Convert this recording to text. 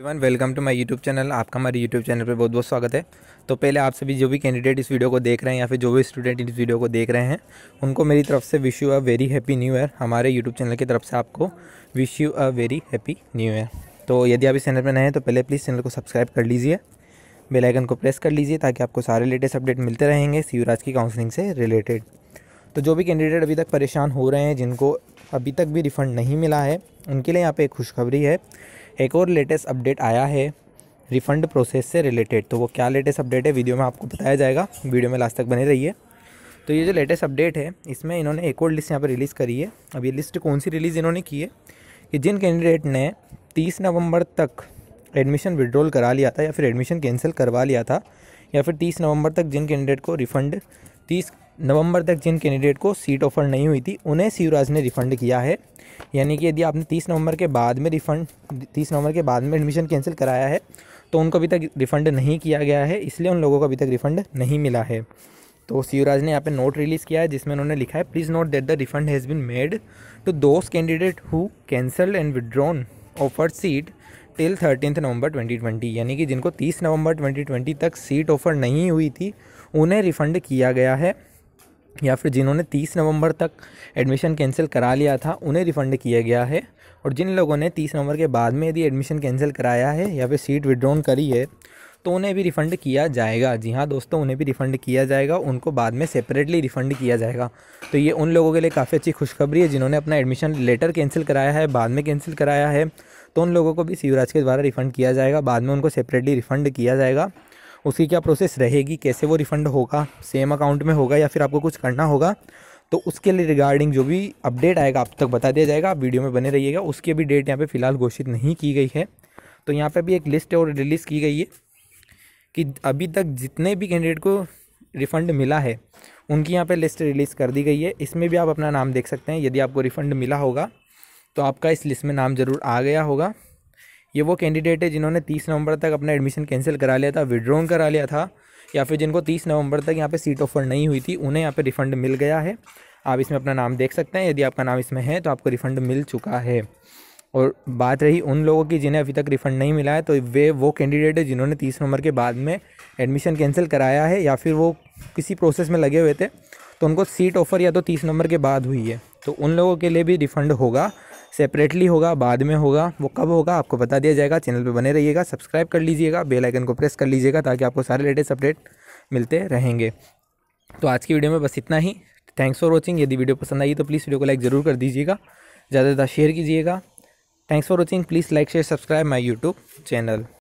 one welcome to my YouTube channel आपका हमारे YouTube channel पर बहुत बहुत स्वागत है तो पहले आप सभी जो भी कैंडिडेट इस वीडियो को देख रहे हैं या फिर जो भी स्टूडेंट इस वीडियो को देख रहे हैं उनको मेरी तरफ से wish you a very happy new year हमारे यूट्यूब चैनल की तरफ से आपको wish you a very happy new year तो यदि आप इस चैनल पर नए हैं तो पहले प्लीज़ चैनल को सब्सक्राइब कर लीजिए बेलाइकन को प्रेस कर लीजिए ताकि आपको सारे लेटेस्ट अपडेट मिलते रहेंगे शिवराज की काउंसलिंग से रिलेटेड तो जो भी कैंडिडेट अभी तक परेशान हो रहे हैं जिनको अभी तक भी रिफ़ंड नहीं मिला है उनके लिए यहाँ पे एक खुशखबरी है एक और लेटेस्ट अपडेट आया है रिफ़ंड प्रोसेस से रिलेटेड तो वो क्या लेटेस्ट अपडेट है वीडियो में आपको बताया जाएगा वीडियो में लास्ट तक बने रहिए तो ये जो लेटेस्ट अपडेट है इसमें इन्होंने एक और लिस्ट यहाँ पर रिलीज़ करी है अब ये लिस्ट कौन सी रिलीज़ इन्होंने की है कि जिन कैंडिडेट ने तीस नवम्बर तक एडमिशन विड्रॉल करा लिया था या फिर एडमिशन कैंसिल करवा लिया था या फिर तीस नवंबर तक जिन कैंडिडेट को रिफ़ंड तीस नवंबर तक जिन कैंडिडेट को सीट ऑफर नहीं हुई थी उन्हें शिवराज ने रिफ़ंड किया है यानी कि यदि आपने तीस नवंबर के बाद में रिफ़ंड तीस नवंबर के बाद में एडमिशन कैंसिल कराया है तो उनको अभी तक रिफ़ंड नहीं किया गया है इसलिए उन लोगों को अभी तक रिफ़ंड नहीं मिला है तो शिवराज ने यहाँ पे नोट रिलीज़ किया है जिसमें उन्होंने लिखा है please note that the refund has been made to those candidate who cancelled and withdrawn offer seat till thirteen November 2020 यानी कि जिनको 30 नवंबर 2020 तक सीट ऑफर नहीं हुई थी उन्हें रिफ़ंड किया गया है या फिर जिन्होंने 30 नवंबर तक एडमिशन कैंसिल करा लिया था उन्हें रिफ़ंड किया गया है और जिन लोगों ने 30 नवंबर के बाद में यदि एडमिशन कैंसिल कराया है या फिर सीट विड्रॉन करी है तो उन्हें भी रिफ़ंड किया जाएगा जी हाँ दोस्तों उन्हें भी रिफ़ंड किया जाएगा उनको बाद में सेपरेटली रिफ़ंड किया जाएगा तो ये उन लोगों के लिए काफ़ी अच्छी खुशखबरी है जिन्होंने अपना एडमिशन लेटर कैंसिल कराया है बाद में कैंसिल कराया है तो उन लोगों को भी शिवराज के द्वारा रिफ़ंड किया जाएगा बाद में उनको सेपरेटली रिफ़ंड किया जाएगा उसकी क्या प्रोसेस रहेगी कैसे वो रिफ़ंड होगा सेम अकाउंट में होगा या फिर आपको कुछ करना होगा तो उसके लिए रिगार्डिंग जो भी अपडेट आएगा आप तक बता दिया जाएगा आप वीडियो में बने रहिएगा उसकी भी डेट यहाँ पर फ़िलहाल घोषित नहीं की गई है तो यहाँ पर अभी एक लिस्ट और रिलीज़ की गई है कि अभी तक जितने भी कैंडिडेट को रिफ़ंड मिला है उनकी यहाँ पे लिस्ट रिलीज़ कर दी गई है इसमें भी आप अपना नाम देख सकते हैं यदि आपको रिफ़ंड मिला होगा तो आपका इस लिस्ट में नाम ज़रूर आ गया होगा ये वो कैंडिडेट है जिन्होंने तीस नवंबर तक अपना एडमिशन कैंसिल करा लिया था विड्रॉन करा लिया था या फिर जिनको तीस नवंबर तक यहाँ पे सीट ऑफर नहीं हुई थी उन्हें यहाँ पे रिफ़ंड मिल गया है आप इसमें अपना नाम देख सकते हैं यदि आपका नाम इसमें है तो आपको रिफ़ंड मिल चुका है और बात रही उन लोगों की जिन्हें अभी तक रिफ़ंड नहीं मिला है तो वे वो कैंडिडेट है जिन्होंने तीस नवंबर के बाद में एडमिशन कैंसिल कराया है या फिर वो किसी प्रोसेस में लगे हुए थे तो उनको सीट ऑफ़र या तो तीस नवंबर के बाद हुई है तो उन लोगों के लिए भी रिफ़ंड होगा सेपरेटली होगा बाद में होगा वो कब होगा आपको बता दिया जाएगा चैनल पे बने रहिएगा सब्सक्राइब कर लीजिएगा बेल आइकन को प्रेस कर लीजिएगा ताकि आपको सारे लेटेस्ट अपडेट मिलते रहेंगे तो आज की वीडियो में बस इतना ही थैंक्स फॉर वॉचिंग यदि वीडियो पसंद आई तो प्लीज़ वीडियो को लाइक ज़रूर कर दीजिएगा ज़्यादा ज़्यादा शेयर कीजिएगा thanks for watching please like share subscribe my YouTube channel